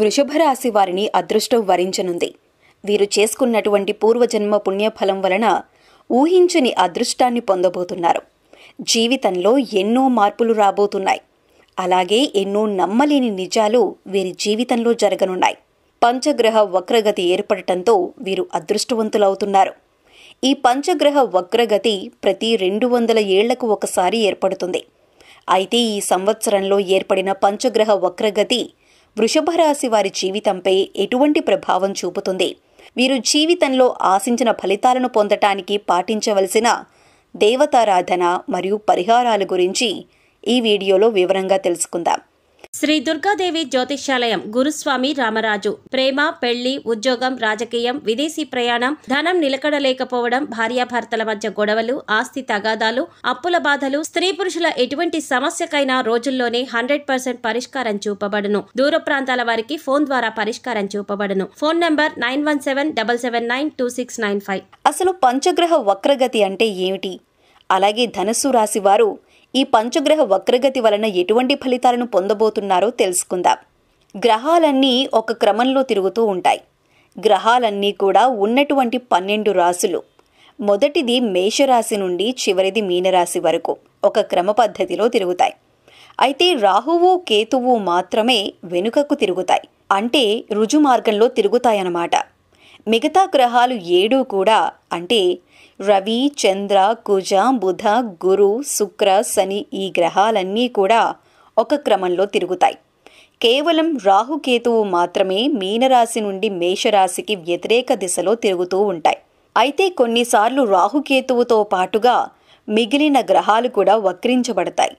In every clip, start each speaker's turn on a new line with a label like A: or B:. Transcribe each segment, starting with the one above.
A: వృషభ రాశి వారిని అదృష్టం వరించనుంది వీరు చేసుకున్నటువంటి పూర్వజన్మ పుణ్యఫలం వలన ఊహించని అదృష్టాన్ని పొందబోతున్నారు జీవితంలో ఎన్నో మార్పులు రాబోతున్నాయి అలాగే ఎన్నో నమ్మలేని నిజాలు వీరి జీవితంలో జరగనున్నాయి పంచగ్రహ వక్రగతి ఏర్పడటంతో వీరు అదృష్టవంతులవుతున్నారు ఈ పంచగ్రహ వక్రగతి ప్రతి రెండు వందల ఏళ్లకు ఒకసారి ఏర్పడుతుంది అయితే ఈ సంవత్సరంలో ఏర్పడిన పంచగ్రహ వక్రగతి వృషభ రాశి వారి జీవితంపై ఎటువంటి ప్రభావం చూపుతుంది వీరు జీవితంలో ఆశించిన ఫలితాలను పొందటానికి పాటించవలసిన దేవతారాధన మరియు పరిహారాల గురించి ఈ వీడియోలో వివరంగా తెలుసుకుందాం శ్రీ దుర్గాదేవి జ్యోతిష్యాలయం గురుస్వామి రామరాజు ప్రేమ పెళ్లి ఉద్యోగం రాజకీయం విదేశీ ప్రయాణం ధనం నిలకడలేకపోవడం భార్యాభర్తల మధ్య గొడవలు ఆస్తి తగాదాలు అప్పుల బాధలు స్త్రీ పురుషుల ఎటువంటి సమస్యకైనా రోజుల్లోనే హండ్రెడ్ పర్సెంట్ పరిష్కారం చూపబడును దూర ప్రాంతాల వారికి ఫోన్ ద్వారా పరిష్కారం చూపబడును phone number nine one seven double seven nine two six nine five అసలు పంచగ్రహ వక్రగతి అంటే ఏమిటి అలాగే ధనుసు రాశి వారు ఈ పంచగ్రహ వక్రగతి వలన ఎటువంటి ఫలితాలను పొందబోతున్నారో తెలుసుకుందాం గ్రహాలన్నీ ఒక క్రమంలో తిరుగుతూ ఉంటాయి గ్రహాలన్నీ కూడా ఉన్నటువంటి పన్నెండు రాసులు మొదటిది మేషరాశి నుండి చివరిది మీనరాశి వరకు ఒక క్రమ పద్ధతిలో తిరుగుతాయి అయితే రాహువు కేతువు మాత్రమే వెనుకకు తిరుగుతాయి అంటే రుజుమార్గంలో తిరుగుతాయన్నమాట మిగతా గ్రహాలు ఏడూ కూడా అంటే రవి చంద్ర కుజ బుధ గురు శుక్ర శని ఈ గ్రహాలన్నీ కూడా ఒక క్రమంలో తిరుగుతాయి కేవలం రాహుకేతువు మాత్రమే మీనరాశి నుండి మేషరాశికి వ్యతిరేక దిశలో తిరుగుతూ ఉంటాయి అయితే కొన్నిసార్లు రాహుకేతువుతో పాటుగా మిగిలిన గ్రహాలు కూడా వక్రించబడతాయి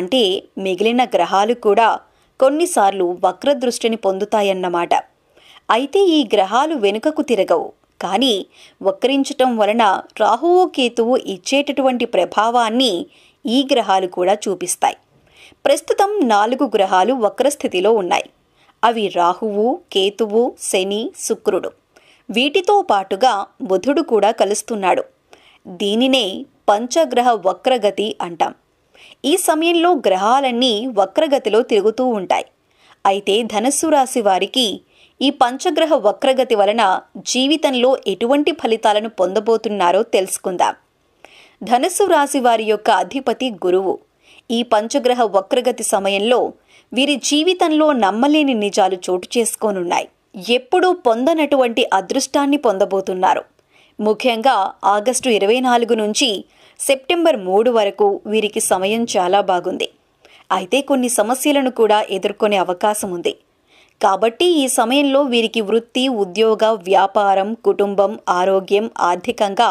A: అంటే మిగిలిన గ్రహాలు కూడా కొన్నిసార్లు వక్రదృష్టిని పొందుతాయన్నమాట అయితే ఈ గ్రహాలు వెనుకకు తిరగవు కానీ వక్రించటం వలన రాహువు కేతువు ఇచ్చేటటువంటి ప్రభావాన్ని ఈ గ్రహాలు కూడా చూపిస్తాయి ప్రస్తుతం నాలుగు గ్రహాలు వక్రస్థితిలో ఉన్నాయి అవి రాహువు కేతువు శని శుక్రుడు వీటితో పాటుగా బుధుడు కూడా కలుస్తున్నాడు దీనినే పంచగ్రహ వక్రగతి అంటాం ఈ సమయంలో గ్రహాలన్నీ వక్రగతిలో తిరుగుతూ ఉంటాయి అయితే ధనస్సు రాశి వారికి ఈ పంచగ్రహ వక్రగతి వలన జీవితంలో ఎటువంటి ఫలితాలను పొందబోతున్నారో తెలుసుకుందాం ధనుసు రాశి వారి యొక్క అధిపతి గురువు ఈ పంచగ్రహ వక్రగతి సమయంలో వీరి జీవితంలో నమ్మలేని నిజాలు చోటు చేసుకోనున్నాయి ఎప్పుడూ పొందనటువంటి అదృష్టాన్ని పొందబోతున్నారు ముఖ్యంగా ఆగస్టు ఇరవై నాలుగు నుంచి సెప్టెంబర్ మూడు వరకు వీరికి సమయం చాలా బాగుంది అయితే కొన్ని సమస్యలను కూడా ఎదుర్కొనే అవకాశం ఉంది కాబట్టి ఈ సమయంలో వీరికి వృత్తి ఉద్యోగ వ్యాపారం కుటుంబం ఆరోగ్యం ఆర్థికంగా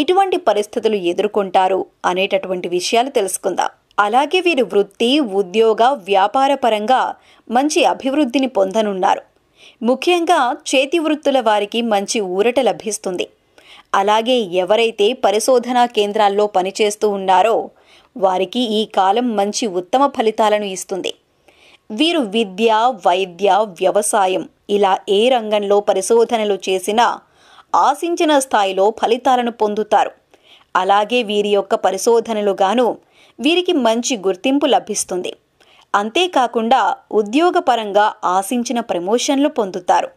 A: ఇటువంటి పరిస్థితులు ఎదుర్కొంటారు అనేటటువంటి విషయాలు తెలుసుకుందాం అలాగే వీరు వృత్తి ఉద్యోగ వ్యాపార పరంగా మంచి అభివృద్ధిని పొందనున్నారు ముఖ్యంగా చేతి వృత్తుల వారికి మంచి ఊరట లభిస్తుంది అలాగే ఎవరైతే పరిశోధనా కేంద్రాల్లో పనిచేస్తూ ఉన్నారో వారికి ఈ కాలం మంచి ఉత్తమ ఫలితాలను ఇస్తుంది వీరు విద్య వైద్య వ్యవసాయం ఇలా ఏ రంగంలో పరిశోధనలు చేసినా ఆశించిన స్థాయిలో ఫలితాలను పొందుతారు అలాగే వీరి యొక్క పరిశోధనలుగాను వీరికి మంచి గుర్తింపు లభిస్తుంది అంతేకాకుండా ఉద్యోగపరంగా ఆశించిన ప్రమోషన్లు పొందుతారు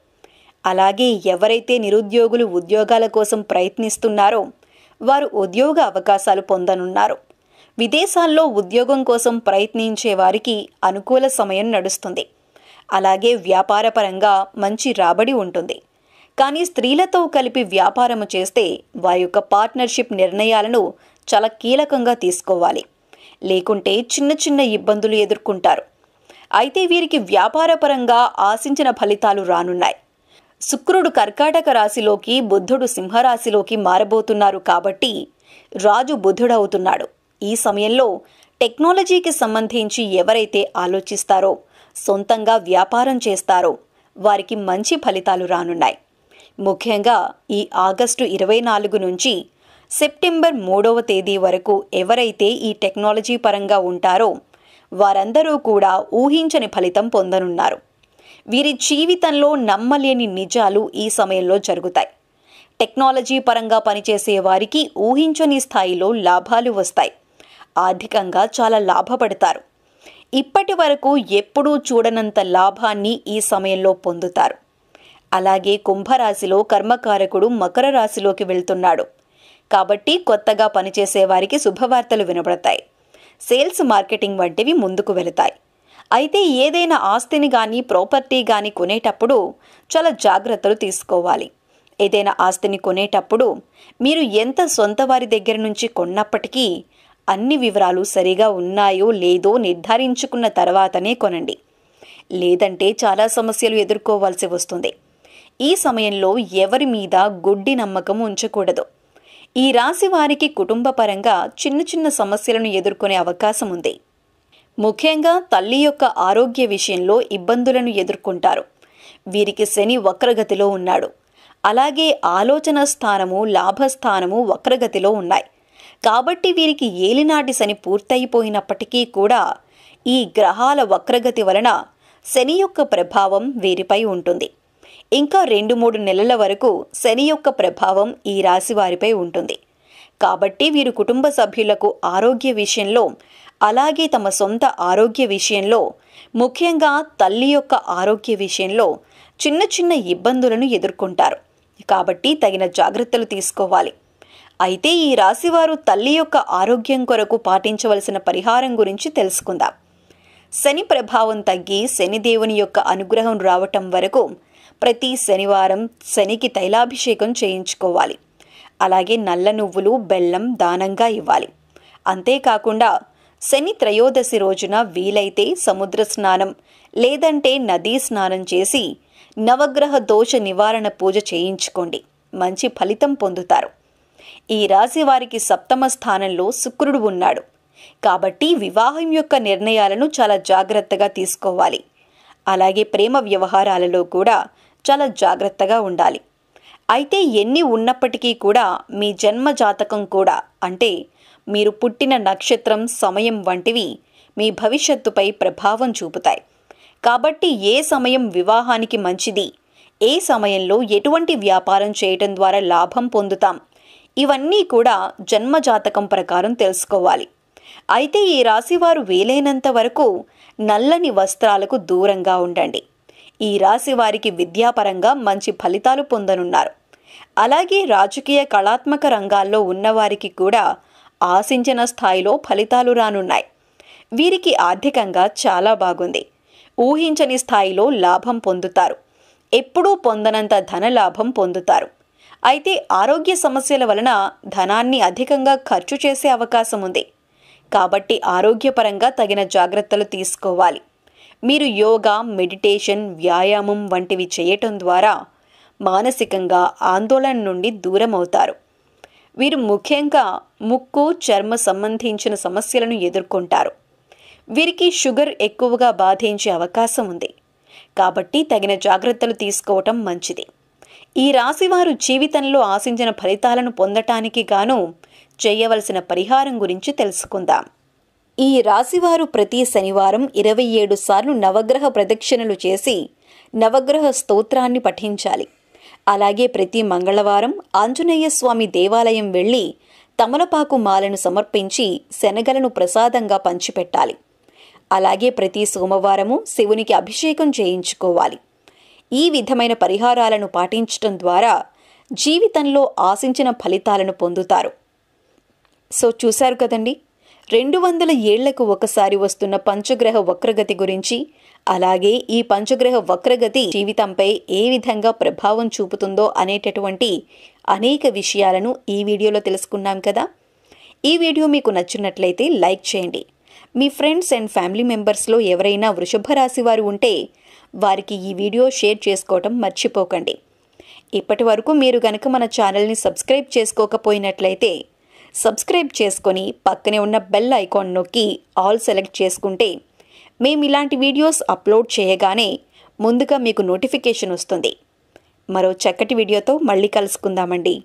A: అలాగే ఎవరైతే నిరుద్యోగులు ఉద్యోగాల కోసం ప్రయత్నిస్తున్నారో వారు ఉద్యోగ అవకాశాలు పొందనున్నారు విదేశాల్లో ఉద్యోగం కోసం ప్రయత్నించే వారికి అనుకూల సమయం నడుస్తుంది అలాగే వ్యాపారపరంగా మంచి రాబడి ఉంటుంది కానీ స్త్రీలతో కలిపి వ్యాపారము చేస్తే వారి యొక్క పార్ట్నర్షిప్ నిర్ణయాలను చాలా కీలకంగా తీసుకోవాలి లేకుంటే చిన్న చిన్న ఇబ్బందులు ఎదుర్కొంటారు అయితే వీరికి వ్యాపారపరంగా ఆశించిన ఫలితాలు రానున్నాయి శుక్రుడు కర్కాటక రాశిలోకి బుద్ధుడు సింహరాశిలోకి మారబోతున్నారు కాబట్టి రాజు బుద్ధుడవుతున్నాడు ఈ సమయంలో టెక్నాలజీకి సంబంధించి ఎవరైతే ఆలోచిస్తారో సొంతంగా వ్యాపారం చేస్తారో వారికి మంచి ఫలితాలు రానున్నాయి ముఖ్యంగా ఈ ఆగస్టు ఇరవై నాలుగు నుంచి సెప్టెంబర్ మూడవ తేదీ వరకు ఎవరైతే ఈ టెక్నాలజీ పరంగా ఉంటారో వారందరూ కూడా ఊహించని ఫలితం పొందనున్నారు వీరి జీవితంలో నమ్మలేని నిజాలు ఈ సమయంలో జరుగుతాయి టెక్నాలజీ పరంగా పనిచేసే వారికి ఊహించని స్థాయిలో లాభాలు వస్తాయి ఆర్థికంగా చాలా లాభపడతారు ఇప్పటి వరకు ఎప్పుడూ చూడనంత లాభాన్ని ఈ సమయంలో పొందుతారు అలాగే కుంభరాశిలో కర్మకారకుడు మకర రాశిలోకి వెళ్తున్నాడు కాబట్టి కొత్తగా పనిచేసే వారికి శుభవార్తలు వినబడతాయి సేల్స్ మార్కెటింగ్ వంటివి ముందుకు వెళతాయి అయితే ఏదైనా ఆస్తిని కానీ ప్రాపర్టీ కానీ కొనేటప్పుడు చాలా జాగ్రత్తలు తీసుకోవాలి ఏదైనా ఆస్తిని కొనేటప్పుడు మీరు ఎంత సొంత వారి దగ్గర నుంచి కొన్నప్పటికీ అన్ని వివరాలు సరిగా ఉన్నాయో లేదో నిర్ధారించుకున్న తర్వాతనే కొనండి లేదంటే చాలా సమస్యలు ఎదుర్కోవాల్సి వస్తుంది ఈ సమయంలో ఎవరి మీద గుడ్డి నమ్మకం ఉంచకూడదు ఈ రాశి వారికి కుటుంబపరంగా చిన్న చిన్న సమస్యలను ఎదుర్కొనే అవకాశం ఉంది ముఖ్యంగా తల్లి యొక్క ఆరోగ్య విషయంలో ఇబ్బందులను ఎదుర్కొంటారు వీరికి శని వక్రగతిలో ఉన్నాడు అలాగే ఆలోచన స్థానము లాభస్థానము వక్రగతిలో ఉన్నాయి కాబట్టి వీరికి ఏలినాటి శని పూర్తయిపోయినప్పటికీ కూడా ఈ గ్రహాల వక్రగతి వలన శని యొక్క ప్రభావం వీరిపై ఉంటుంది ఇంకా రెండు మూడు నెలల వరకు శని యొక్క ప్రభావం ఈ రాశి వారిపై ఉంటుంది కాబట్టి వీరు కుటుంబ సభ్యులకు ఆరోగ్య విషయంలో అలాగే తమ సొంత ఆరోగ్య విషయంలో ముఖ్యంగా తల్లి యొక్క ఆరోగ్య విషయంలో చిన్న చిన్న ఇబ్బందులను ఎదుర్కొంటారు కాబట్టి తగిన జాగ్రత్తలు తీసుకోవాలి అయితే ఈ రాశివారు తల్లి యొక్క ఆరోగ్యం కొరకు పాటించవలసిన పరిహారం గురించి తెలుసుకుందాం శని ప్రభావం తగ్గి శనిదేవుని యొక్క అనుగ్రహం రావటం వరకు ప్రతి శనివారం శనికి తైలాభిషేకం చేయించుకోవాలి అలాగే నల్ల నువ్వులు బెల్లం దానంగా ఇవ్వాలి అంతేకాకుండా శని త్రయోదశి రోజున వీలైతే సముద్ర స్నానం లేదంటే నదీ స్నానం చేసి నవగ్రహ దోష నివారణ పూజ చేయించుకోండి మంచి ఫలితం పొందుతారు ఈ రాశి వారికి సప్తమ స్థానంలో శుక్రుడు ఉన్నాడు కాబట్టి వివాహం యొక్క నిర్ణయాలను చాలా జాగ్రత్తగా తీసుకోవాలి అలాగే ప్రేమ వ్యవహారాలలో కూడా చాలా జాగ్రత్తగా ఉండాలి అయితే ఎన్ని ఉన్నప్పటికీ కూడా మీ జన్మ జాతకం కూడా అంటే మీరు పుట్టిన నక్షత్రం సమయం వంటివి మీ భవిష్యత్తుపై ప్రభావం చూపుతాయి కాబట్టి ఏ సమయం వివాహానికి మంచిది ఏ సమయంలో ఎటువంటి వ్యాపారం చేయటం ద్వారా లాభం పొందుతాం ఇవన్నీ కూడా జన్మజాతకం ప్రకారం తెలుసుకోవాలి అయితే ఈ రాశివారు వీలైనంత వరకు నల్లని వస్త్రాలకు దూరంగా ఉండండి ఈ రాశి వారికి విద్యాపరంగా మంచి ఫలితాలు పొందనున్నారు అలాగే రాజకీయ కళాత్మక రంగాల్లో ఉన్నవారికి కూడా ఆశించిన స్థాయిలో ఫలితాలు రానున్నాయి వీరికి ఆర్థికంగా చాలా బాగుంది ఊహించని స్థాయిలో లాభం పొందుతారు ఎప్పుడూ పొందనంత ధనలాభం పొందుతారు అయితే ఆరోగ్య సమస్యల వలన ధనాన్ని అధికంగా ఖర్చు చేసే అవకాశం ఉంది కాబట్టి ఆరోగ్యపరంగా తగిన జాగ్రత్తలు తీసుకోవాలి మీరు యోగా మెడిటేషన్ వ్యాయామం వంటివి చేయటం ద్వారా మానసికంగా ఆందోళన నుండి దూరం అవుతారు వీరు ముఖ్యంగా ముక్కు చర్మ సంబంధించిన సమస్యలను ఎదుర్కొంటారు వీరికి షుగర్ ఎక్కువగా బాధించే అవకాశం ఉంది కాబట్టి తగిన జాగ్రత్తలు తీసుకోవటం మంచిది ఈ రాశివారు జీవితంలో ఆశించిన ఫలితాలను పొందటానికి గాను చేయవలసిన పరిహారం గురించి తెలుసుకుందాం ఈ రాశివారు ప్రతి శనివారం ఇరవై ఏడు సార్లు నవగ్రహ ప్రదక్షిణలు చేసి నవగ్రహ స్తోత్రాన్ని పఠించాలి అలాగే ప్రతి మంగళవారం ఆంజనేయ స్వామి దేవాలయం వెళ్ళి తమలపాకు మాలను సమర్పించి శనగలను ప్రసాదంగా పంచిపెట్టాలి అలాగే ప్రతి సోమవారము శివునికి అభిషేకం చేయించుకోవాలి ఈ విధమైన పరిహారాలను పాటించటం ద్వారా జీవితంలో ఆశించిన ఫలితాలను పొందుతారు సో చూశారు కదండి రెండు వందల ఏళ్లకు ఒకసారి వస్తున్న పంచగ్రహ వక్రగతి గురించి అలాగే ఈ పంచగ్రహ వక్రగతి జీవితంపై ఏ విధంగా ప్రభావం చూపుతుందో అనేటటువంటి అనేక విషయాలను ఈ వీడియోలో తెలుసుకున్నాం కదా ఈ వీడియో మీకు నచ్చినట్లయితే లైక్ చేయండి మీ ఫ్రెండ్స్ అండ్ ఫ్యామిలీ మెంబర్స్లో ఎవరైనా వృషభ రాశి వారు ఉంటే వారికి ఈ వీడియో షేర్ చేసుకోవటం మర్చిపోకండి ఇప్పటి వరకు మీరు గనక మన ఛానల్ని సబ్స్క్రైబ్ చేసుకోకపోయినట్లయితే సబ్స్క్రైబ్ చేసుకొని పక్కనే ఉన్న బెల్ ఐకాన్ నొక్కి ఆల్ సెలెక్ట్ చేసుకుంటే మేము ఇలాంటి వీడియోస్ అప్లోడ్ చేయగానే ముందుగా మీకు నోటిఫికేషన్ వస్తుంది మరో చక్కటి వీడియోతో మళ్ళీ కలుసుకుందామండి